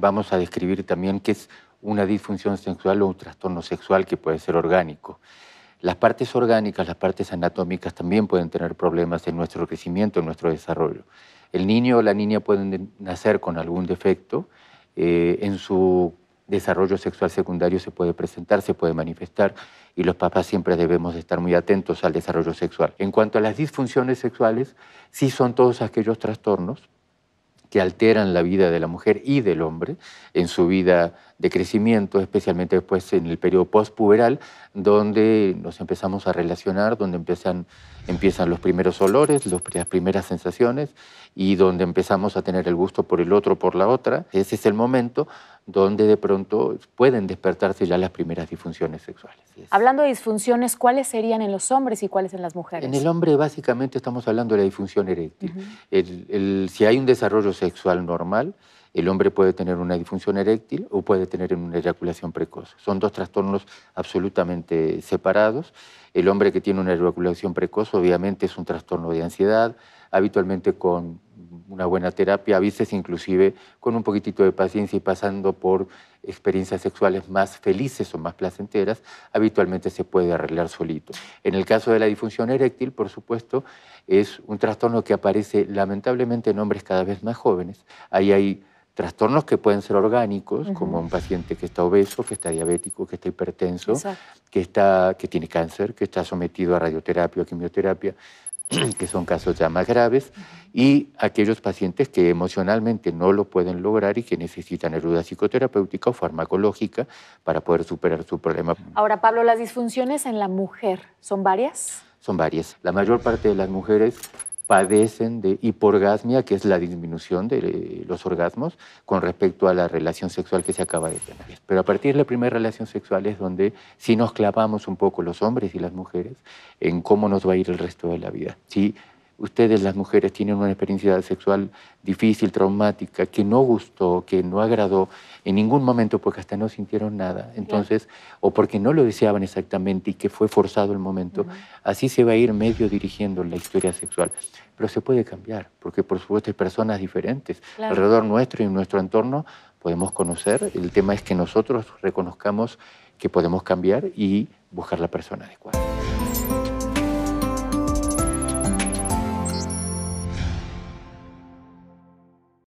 vamos a describir también qué es una disfunción sexual o un trastorno sexual que puede ser orgánico. Las partes orgánicas, las partes anatómicas también pueden tener problemas en nuestro crecimiento, en nuestro desarrollo. El niño o la niña pueden nacer con algún defecto, eh, en su desarrollo sexual secundario se puede presentar, se puede manifestar y los papás siempre debemos estar muy atentos al desarrollo sexual. En cuanto a las disfunciones sexuales, sí son todos aquellos trastornos que alteran la vida de la mujer y del hombre en su vida de crecimiento, especialmente después en el periodo postpuberal, donde nos empezamos a relacionar, donde empiezan, los primeros olores, las primeras sensaciones y donde empezamos a tener el gusto por el otro, por la otra. Ese es el momento donde de pronto pueden despertarse ya las primeras disfunciones sexuales. Hablando de disfunciones, ¿cuáles serían en los hombres y cuáles en las mujeres? En el hombre básicamente estamos hablando de la disfunción eréctil. si hay un desarrollo sexual normal, el hombre puede tener una disfunción eréctil o puede tener una eyaculación precoz. Son dos trastornos absolutamente separados. El hombre que tiene una eyaculación precoz obviamente es un trastorno de ansiedad, habitualmente con una buena terapia, a veces inclusive con un poquitito de paciencia y pasando por experiencias sexuales más felices o más placenteras, habitualmente se puede arreglar solito. En el caso de la disfunción eréctil, por supuesto, es un trastorno que aparece lamentablemente en hombres cada vez más jóvenes. Ahí hay trastornos que pueden ser orgánicos, como un paciente que está obeso, que está diabético, que está hipertenso, que, está, que tiene cáncer, que está sometido a radioterapia o quimioterapia, que son casos ya más graves y aquellos pacientes que emocionalmente no lo pueden lograr y que necesitan ayuda psicoterapéutica o farmacológica para poder superar su problema. Ahora, Pablo, ¿las disfunciones en la mujer son varias? Son varias. La mayor parte de las mujeres padecen de hiporgasmia, que es la disminución de los orgasmos con respecto a la relación sexual que se acaba de tener. Pero a partir de la primera relación sexual es donde si nos clavamos un poco los hombres y las mujeres en cómo nos va a ir el resto de la vida. ¿sí?, ustedes las mujeres tienen una experiencia sexual difícil, traumática, que no gustó, que no agradó en ningún momento porque hasta no sintieron nada, entonces, o porque no lo deseaban exactamente y que fue forzado el momento, así se va a ir medio dirigiendo la historia sexual. Pero se puede cambiar, porque por supuesto hay personas diferentes alrededor nuestro y en nuestro entorno podemos conocer, el tema es que nosotros reconozcamos que podemos cambiar y buscar la persona adecuada.